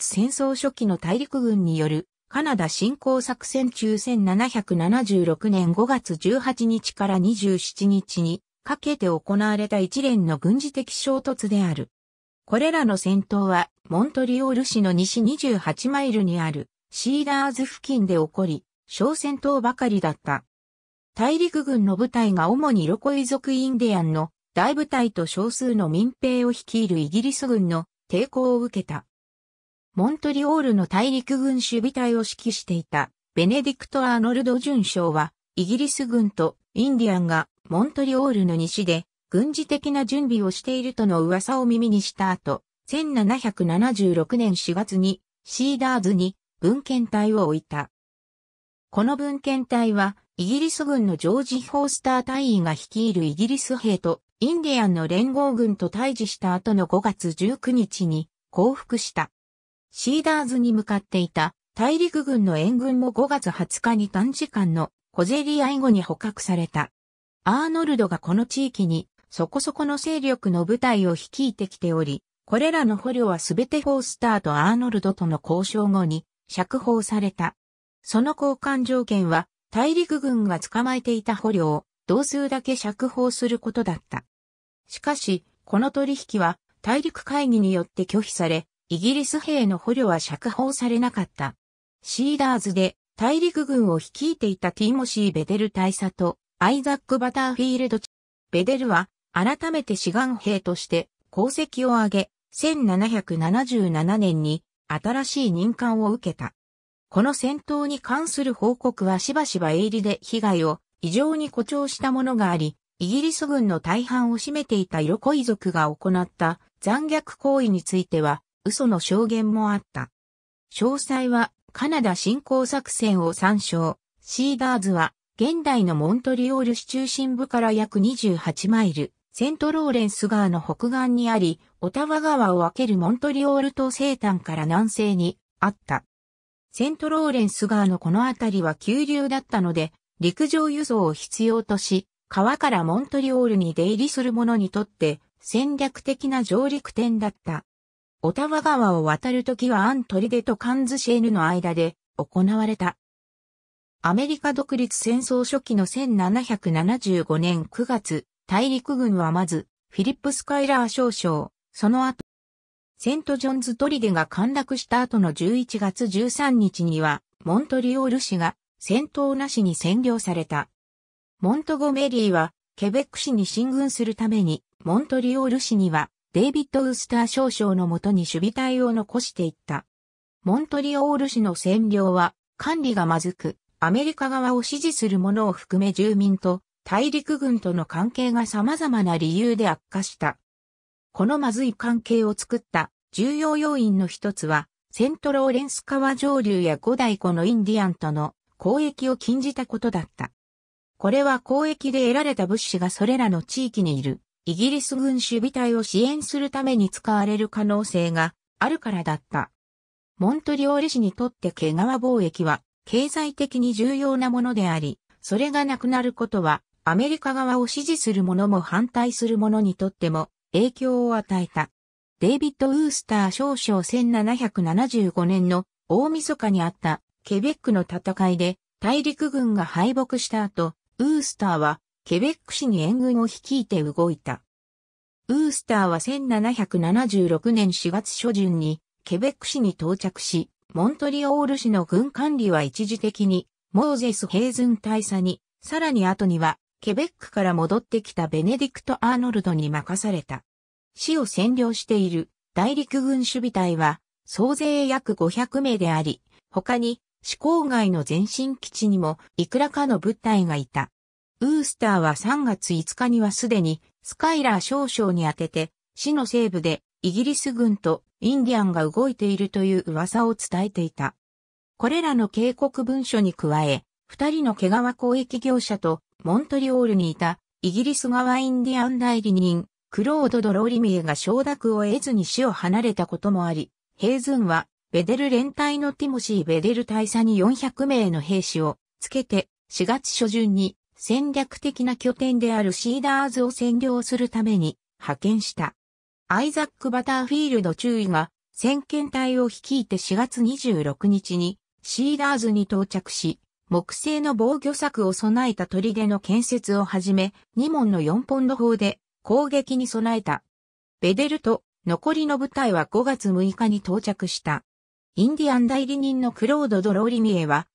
戦争初期の大陸軍によるカナダ侵攻作戦中1776年5月18日から27日にかけて行われた一連の軍事的衝突である。これらの戦闘はモントリオール市の西28マイルにあるシーダーズ付近で起こり、小戦闘ばかりだった。大陸軍の部隊が主にロコイ族インディアンの大部隊と少数の民兵を率いるイギリス軍の抵抗を受けた。モントリオールの大陸軍守備隊を指揮していた、ベネディクト・アーノルド准将は、イギリス軍とインディアンがモントリオールの西で軍事的な準備をしているとの噂を耳にした後、1776年4月にシーダーズに文献隊を置いた。この文献隊はイギリス軍のジョージ・ホースター隊員が率いるイギリス兵とインディアンの連合軍と対峙した後の5月19日に降伏した。シーダーズに向かっていた大陸軍の援軍も5月20日に短時間の小競り合い後に捕獲された。アーノルドがこの地域にそこそこの勢力の部隊を率いてきており、これらの捕虜はすべてフォースターとアーノルドとの交渉後に釈放された。その交換条件は大陸軍が捕まえていた捕虜を同数だけ釈放することだった。しかし、この取引は大陸会議によって拒否され、イギリス兵の捕虜は釈放されなかった。シーダーズで大陸軍を率いていたティモシー・ベデル大佐とアイザック・バターフィールド・ベデルは改めて志願兵として功績を挙げ、1777年に新しい任官を受けた。この戦闘に関する報告はしばしば営利で被害を異常に誇張したものがあり、イギリス軍の大半を占めていた色恋族が行った残虐行為については嘘の証言もあった。詳細はカナダ侵攻作戦を参照。シーダーズは現代のモントリオール市中心部から約28マイル、セントローレンス川の北岸にあり、オタワ川を分けるモントリオール島西端から南西にあった。セントローレンス川のこの辺りは急流だったので、陸上輸送を必要とし、川からモントリオールに出入りする者にとって戦略的な上陸点だった。オタワ川を渡るときはアントリデとカンズシェーヌの間で行われた。アメリカ独立戦争初期の1775年9月、大陸軍はまず、フィリップ・スカイラー少将、その後、セントジョンズトリデが陥落した後の11月13日には、モントリオール市が戦闘なしに占領された。モントゴメリーは、ケベック市に進軍するために、モントリオール市にはデイビッド・ウスター少将のもとに守備隊を残していった。モントリオール市の占領は管理がまずく、アメリカ側を支持する者を含め住民と大陸軍との関係が様々な理由で悪化した。このまずい関係を作った重要要因の一つは、セントローレンス川上流や五大湖のインディアンとの交易を禁じたことだった。これは交易で得られた物資がそれらの地域にいるイギリス軍守備隊を支援するために使われる可能性があるからだった。モントリオール市にとって毛皮貿易は経済的に重要なものであり、それがなくなることはアメリカ側を支持する者も反対する者にとっても影響を与えた。デイビッド・ウースター少将1775年の大晦日にあったケベックの戦いで大陸軍が敗北した後、ウースターはケベック市に援軍を率いて動いた。ウースターは1776年4月初旬にケベック市に到着し、モントリオール市の軍管理は一時的にモーゼス・ヘイズン大佐に、さらに後にはケベックから戻ってきたベネディクト・アーノルドに任された。市を占領している大陸軍守備隊は総勢約500名であり、他に市郊外の前進基地にもいくらかの物体がいた。ウースターは3月5日にはすでにスカイラー少将に当てて、市の西部でイギリス軍とインディアンが動いているという噂を伝えていた。これらの警告文書に加え、二人の毛皮交易業者とモントリオールにいたイギリス側インディアン代理人、クロード・ドローリミエが承諾を得ずに死を離れたこともあり、ヘイズンはベデル連隊のティモシー・ベデル大佐に400名の兵士をつけて4月初旬に戦略的な拠点であるシーダーズを占領するために派遣した。アイザック・バターフィールド中尉が先遣隊を率いて4月26日にシーダーズに到着し、木製の防御策を備えた砦の建設をはじめ、2門の4ポンド砲で攻撃に備えた。ベデルと残りの部隊は5月6日に到着した。インディアン代理人のクロード・ドローリミエは、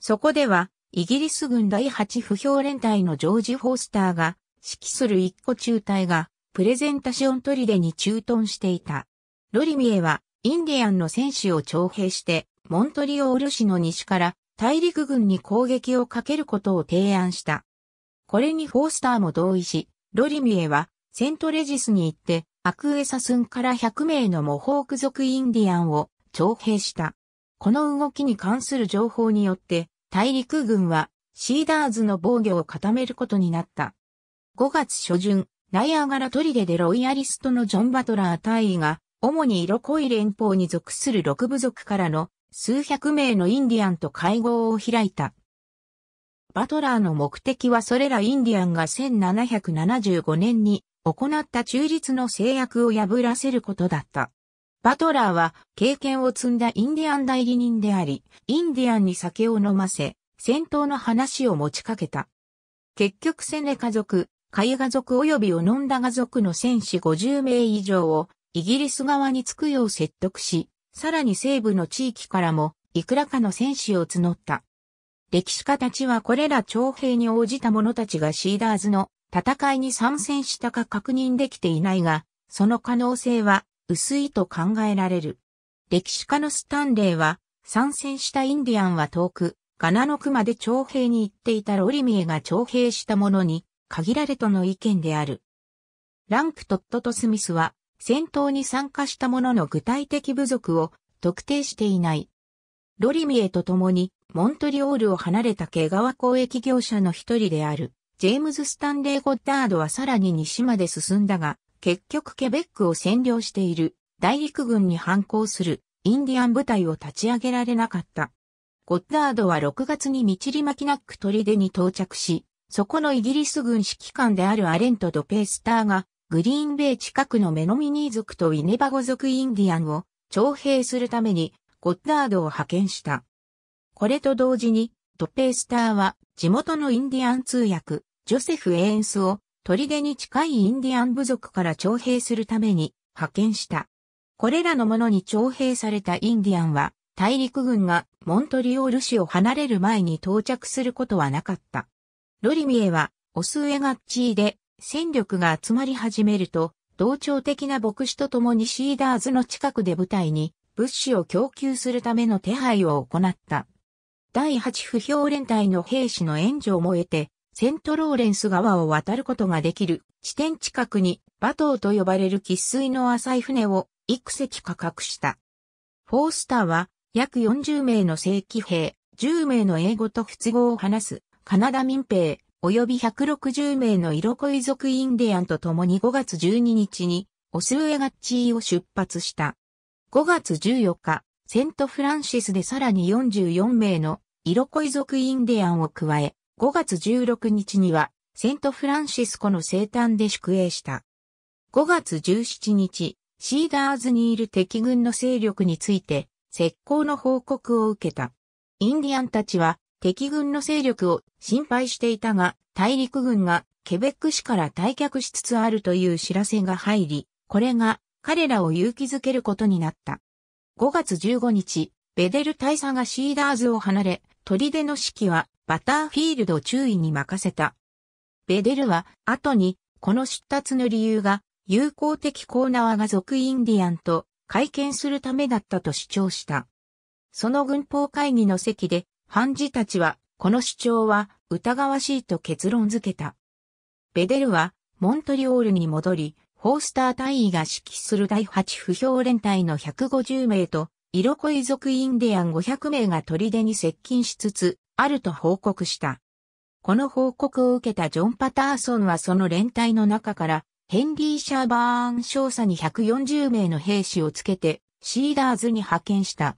そこではイギリス軍第8不評連隊のジョージ・フォースターが指揮する一個中隊がプレゼンタショントリデに駐屯していた。ロリミエはインディアンの戦士を徴兵してモントリオール市の西から大陸軍に攻撃をかけることを提案した。これにフォースターも同意し、ロリミエはセントレジスに行ってアクエサスンから100名のモホーク族インディアンを徴兵した。この動きに関する情報によって大陸軍はシーダーズの防御を固めることになった。5月初旬、ナイアガラ砦でロイヤリストのジョン・バトラー大尉が、主に色濃い連邦に属する6部族からの数百名のインディアンと会合を開いた。バトラーの目的はそれらインディアンが1775年に行った中立の制約を破らせることだった。バトラーは経験を積んだインディアン代理人であり、インディアンに酒を飲ませ、戦闘の話を持ちかけた。結局セネ家族、カイガ族及びオノンダガ族の戦士50名以上をイギリス側につくよう説得し、さらに西部の地域からもいくらかの戦士を募った。歴史家たちはこれら徴兵に応じた者たちがシーダーズの戦いに参戦したか確認できていないが、その可能性は薄いと考えられる。歴史家のスタンレーは、参戦したインディアンは遠く、ガナのクまで徴兵に行っていたロリミエが徴兵したものに、限られとの意見である。ランクトットとスミスは、戦闘に参加したものの具体的部族を特定していない。ロリミエと共に、モントリオールを離れた毛川交易業者の一人である、ジェームズ・スタンレー・ゴッダードはさらに西まで進んだが、結局ケベックを占領している大陸軍に反抗するインディアン部隊を立ち上げられなかった。ゴッダードは6月にミチリマキナック砦に到着し、そこのイギリス軍指揮官であるアレント・ドペースターが、グリーンベイ近くのメノミニー族とイネバゴ族インディアンを徴兵するためにゴッダードを派遣した。これと同時に、ドペースターは地元のインディアン通訳、ジョセフ・エーンスを砦に近いインディアン部族から徴兵するために派遣した。これらのものに徴兵されたインディアンは、大陸軍がモントリオール市を離れる前に到着することはなかった。ロリミエは、オスウェガッチーで戦力が集まり始めると、同調的な牧師と共にシーダーズの近くで部隊に物資を供給するための手配を行った。第8不評連隊の兵士の援助をも得て、セントローレンス川を渡ることができる地点近くに馬頭と呼ばれる喫水の浅い船を幾隻価格した。フォースターは約40名の正規兵、10名の英語と不都合を話すカナダ民兵、及び160名の色恋族インディアンと共に5月12日にオスウェガッチーを出発した。5月14日、セントフランシスでさらに44名の色恋族インディアンを加え、5月16日には、セントフランシスコの生誕で祝営した。5月17日、シーダーズにいる敵軍の勢力について、石膏の報告を受けた。インディアンたちは、敵軍の勢力を心配していたが、大陸軍がケベック市から退却しつつあるという知らせが入り、これが彼らを勇気づけることになった。5月15日、ベデル大佐がシーダーズを離れ、砦の指揮はバターフィールド注意に任せた。ベデルは、後に、この出立の理由が、友好的コーナーが属インディアンと会見するためだったと主張した。その軍法会議の席で、判事たちは、この主張は疑わしいと結論付けた。ベデルは、モントリオールに戻り、ホースター隊員が指揮する第8不評連隊の150名と、色恋イ族インディアン500名が砦に接近しつつ、あると報告した。この報告を受けたジョン・パターソンはその連隊の中から、ヘンリー・シャーバーン少佐に140名の兵士をつけて、シーダーズに派遣した。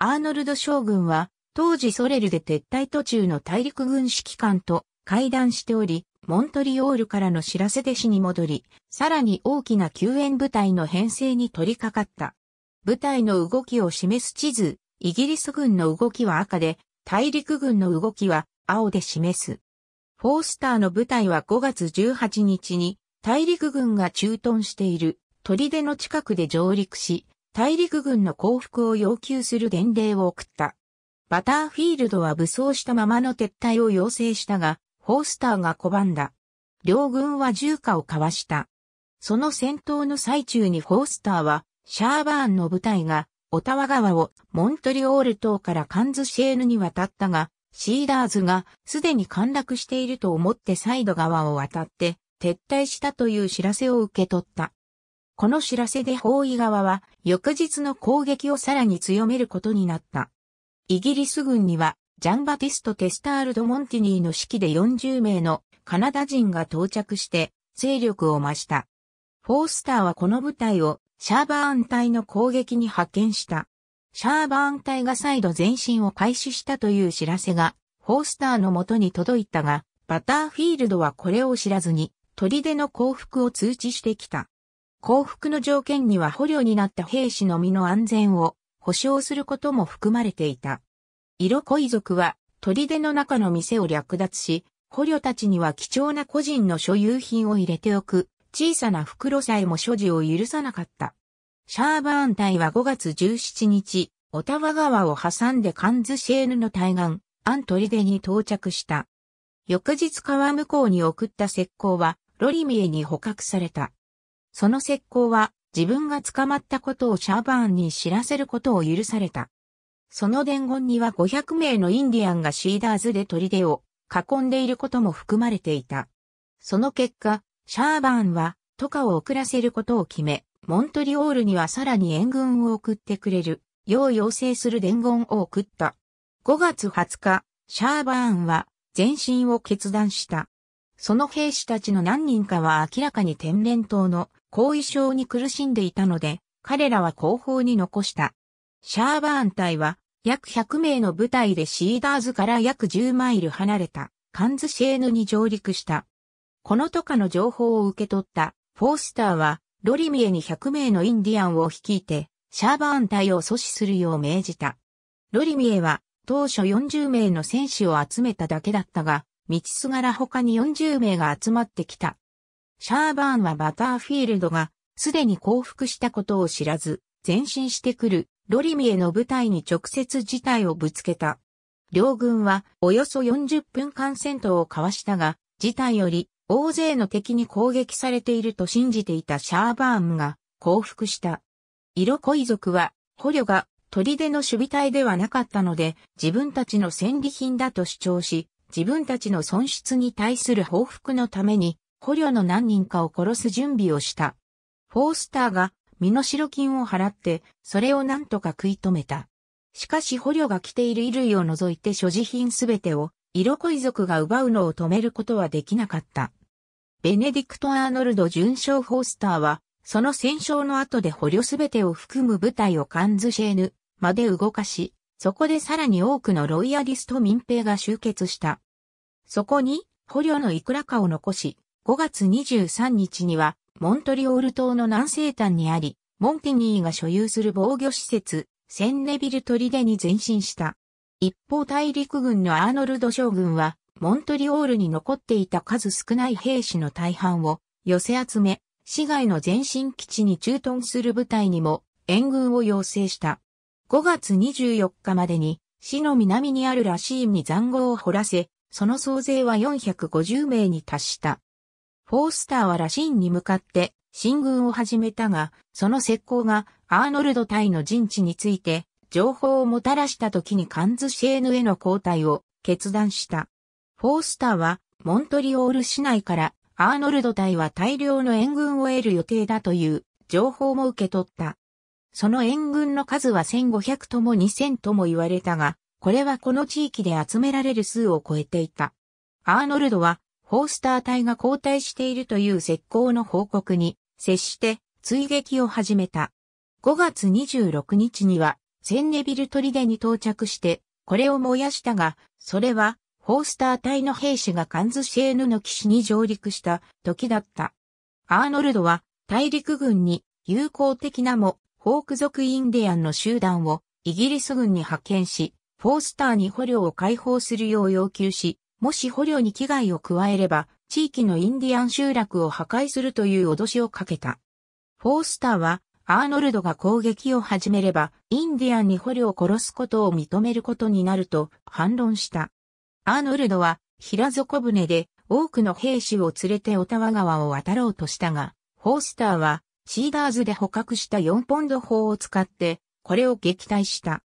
アーノルド将軍は、当時ソレルで撤退途中の大陸軍指揮官と会談しており、モントリオールからの知らせで死に戻り、さらに大きな救援部隊の編成に取り掛かった。部隊の動きを示す地図、イギリス軍の動きは赤で、大陸軍の動きは青で示す。フォースターの部隊は5月18日に大陸軍が駐屯している砦の近くで上陸し、大陸軍の降伏を要求する伝令を送った。バターフィールドは武装したままの撤退を要請したが、フォースターが拒んだ。両軍は銃火を交わした。その戦闘の最中にフォースターは、シャーバーンの部隊がオタワ川をモントリオール島からカンズシェーヌに渡ったが、シーダーズがすでに陥落していると思ってサイド川を渡って撤退したという知らせを受け取った。この知らせで包囲側は翌日の攻撃をさらに強めることになった。イギリス軍にはジャンバティスト・テスタールド・モンティニーの指揮で40名のカナダ人が到着して勢力を増した。フォースターはこの部隊をシャーバーン隊の攻撃に派遣した。シャーバーン隊が再度前進を開始したという知らせが、ホースターの元に届いたが、バターフィールドはこれを知らずに、砦の降伏を通知してきた。降伏の条件には捕虜になった兵士の身の安全を保障することも含まれていた。色恋族は砦の中の店を略奪し、捕虜たちには貴重な個人の所有品を入れておく小さな袋さえも所持を許さなかった。シャーバーン隊は5月17日、オタワ川を挟んでカンズシェーヌの対岸、アントリデに到着した。翌日川向こうに送った石膏は、ロリミエに捕獲された。その石膏は、自分が捕まったことをシャーバーンに知らせることを許された。その伝言には500名のインディアンがシーダーズで砦を囲んでいることも含まれていた。その結果、シャーバーンはトカを遅らせることを決め、モントリオールにはさらに援軍を送ってくれる、よう要請する伝言を送った。5月20日、シャーバーンは前進を決断した。その兵士たちの何人かは明らかに天然痘の後遺症に苦しんでいたので、彼らは後方に残した。シャーバーン隊は約100名の部隊でシーダーズから約10マイル離れたカンズシェーヌに上陸した。このとかの情報を受け取ったフォースターはロリミエに100名のインディアンを率いてシャーバーン隊を阻止するよう命じた。ロリミエは当初40名の戦士を集めただけだったが、道すがら他に40名が集まってきた。シャーバーンはバターフィールドがすでに降伏したことを知らず、前進してくるロリミエの部隊に直接事態をぶつけた。両軍はおよそ40分間戦闘を交わしたが、事態より大勢の敵に攻撃されていると信じていたシャーバーンが降伏した。色恋族は捕虜が砦の守備隊ではなかったので自分たちの戦利品だと主張し、自分たちの損失に対する報復のために捕虜の何人かを殺す準備をした。フォースターが身代金を払ってそれを何とか食い止めた。しかし捕虜が着ている衣類を除いて所持品すべてを色恋族が奪うのを止めることはできなかった。ベネディクト・アーノルド巡将ホースターは、その戦勝の後で捕虜すべてを含む部隊をカンズシェーヌまで動かし、そこでさらに多くのロイヤリスト民兵が集結した。そこに捕虜のいくらかを残し、5月23日にはモントリオール島の南西端にあり、モンティニーが所有する防御施設、センネビル砦に前進した。一方大陸軍のアーノルド将軍は、モントリオールに残っていた数少ない兵士の大半を寄せ集め、市外の前進基地に駐屯する部隊にも援軍を要請した。5月24日までに市の南にあるラシーに残壕を掘らせ、その総勢は450名に達した。フォースターはラシーンに向かって進軍を始めたが、その石膏がアーノルド隊の陣地について情報をもたらした時にカンズシェーヌへの交代を決断した。フォースターは、モントリオール市内から、アーノルド隊は大量の援軍を得る予定だという情報も受け取った。その援軍の数は1500とも2000とも言われたが、これはこの地域で集められる数を超えていた。アーノルドは、フォースター隊が交代しているという石膏の報告に、接して、追撃を始めた。5月26日には、センネビルトリデに到着して、これを燃やしたが、それはホースター隊の兵士がカンズシェーヌの騎士に上陸した時だった。アーノルドは大陸軍に友好的なもホーク族インディアンの集団をイギリス軍に派遣し、フォースターに捕虜を解放するよう要求し、もし捕虜に危害を加えれば、地域のインディアン集落を破壊するという脅しをかけた。フォースターは、アーノルドが攻撃を始めれば、インディアンに捕虜を殺すことを認めることになると反論した。アーノルドは平底船で多くの兵士を連れてオタワ川を渡ろうとしたが、ホースターはシーダーズで捕獲した4ポンド砲を使ってこれを撃退した。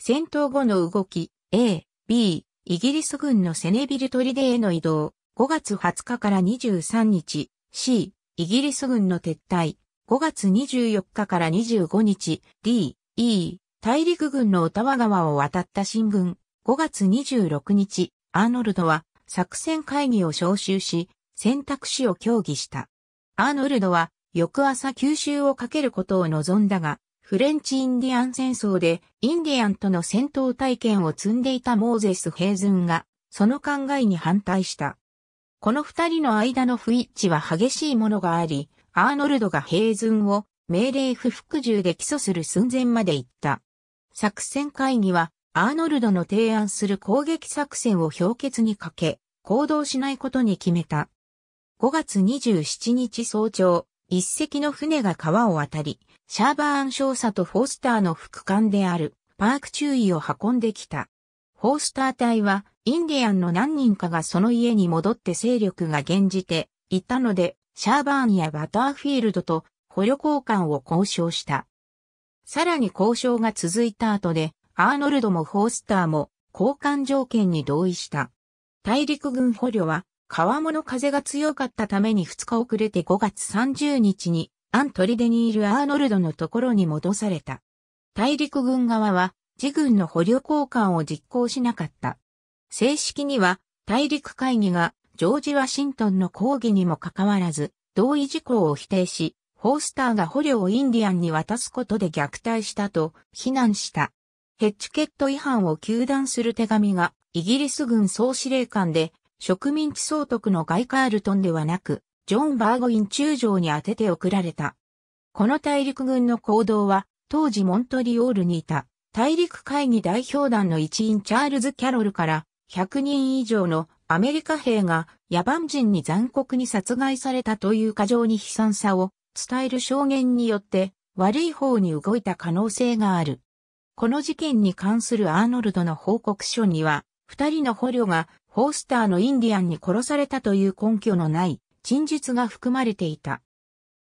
戦闘後の動き A、B、イギリス軍のセネビルトリデへの移動5月20日から23日 C、イギリス軍の撤退5月24日から25日 D、E、大陸軍のオタワ川を渡った新軍5月26日、アーノルドは作戦会議を招集し、選択肢を協議した。アーノルドは翌朝吸収をかけることを望んだが、フレンチインディアン戦争でインディアンとの戦闘体験を積んでいたモーゼス・ヘイズンが、その考えに反対した。この二人の間の不一致は激しいものがあり、アーノルドがヘイズンを命令不服従で起訴する寸前まで行った。作戦会議はアーノルドの提案する攻撃作戦を氷結にかけ、行動しないことに決めた。5月27日早朝、一隻の船が川を渡り、シャーバーン少佐とフォースターの副官であるパーク注意を運んできた。フォースター隊はインディアンの何人かがその家に戻って勢力が減じていたので、シャーバーンやバターフィールドと捕虜交換を交渉した。さらに交渉が続いた後で、アーノルドもフォースターも交換条件に同意した。大陸軍捕虜は川物風が強かったために2日遅れて5月30日にアントリデにいるアーノルドのところに戻された。大陸軍側は自軍の捕虜交換を実行しなかった。正式には大陸会議がジョージ・ワシントンの抗議にもかかわらず同意事項を否定し、ホースターが捕虜をインディアンに渡すことで虐待したと非難した。ヘッチケット違反を求断する手紙が、イギリス軍総司令官で、植民地総督のガイカールトンではなく、ジョン・バーゴイン中将に宛てて送られた。この大陸軍の行動は、当時モントリオールにいた、大陸会議代表団の一員チャールズ・キャロルから、100人以上のアメリカ兵が野蛮人に残酷に殺害されたという過剰に悲惨さを伝える証言によって悪い方に動いた可能性がある。この事件に関するアーノルドの報告書には、二人の捕虜がホースターのインディアンに殺されたという根拠のない陳述が含まれていた。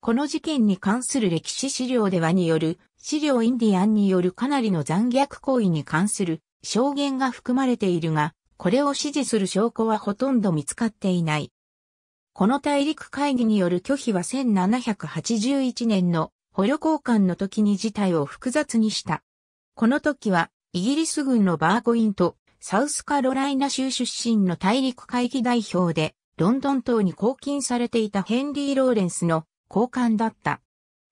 この事件に関する歴史資料ではによる、資料インディアンによるかなりの残虐行為に関する証言が含まれているが、これを支持する証拠はほとんど見つかっていない。この大陸会議による拒否は1781年の捕虜交換の時に事態を複雑にした。この時は、イギリス軍のバーコインと、サウスカロライナ州出身の大陸会議代表で、ロンドン島に拘禁されていたヘンリー・ローレンスの交換だった。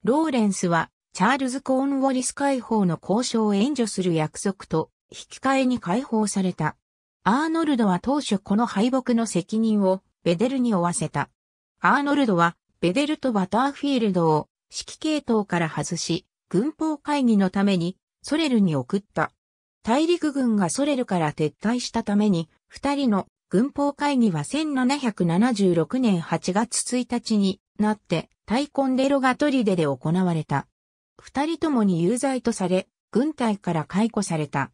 ローレンスは、チャールズ・コーンウォリス解放の交渉を援助する約束と、引き換えに解放された。アーノルドは当初この敗北の責任をベデルに負わせた。アーノルドはベデルとバターフィールドを指揮系統から外し、軍法会議のためにソレルに送った。大陸軍がソレルから撤退したために、二人の軍法会議は1776年8月1日になって、タイコンデロガトリデで行われた。二人ともに有罪とされ、軍隊から解雇された。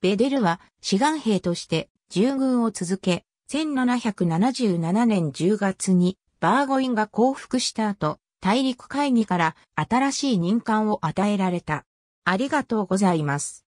ベデルは志願兵として従軍を続け、1777年10月にバーゴインが降伏した後、大陸会議から新しい任官を与えられた。ありがとうございます。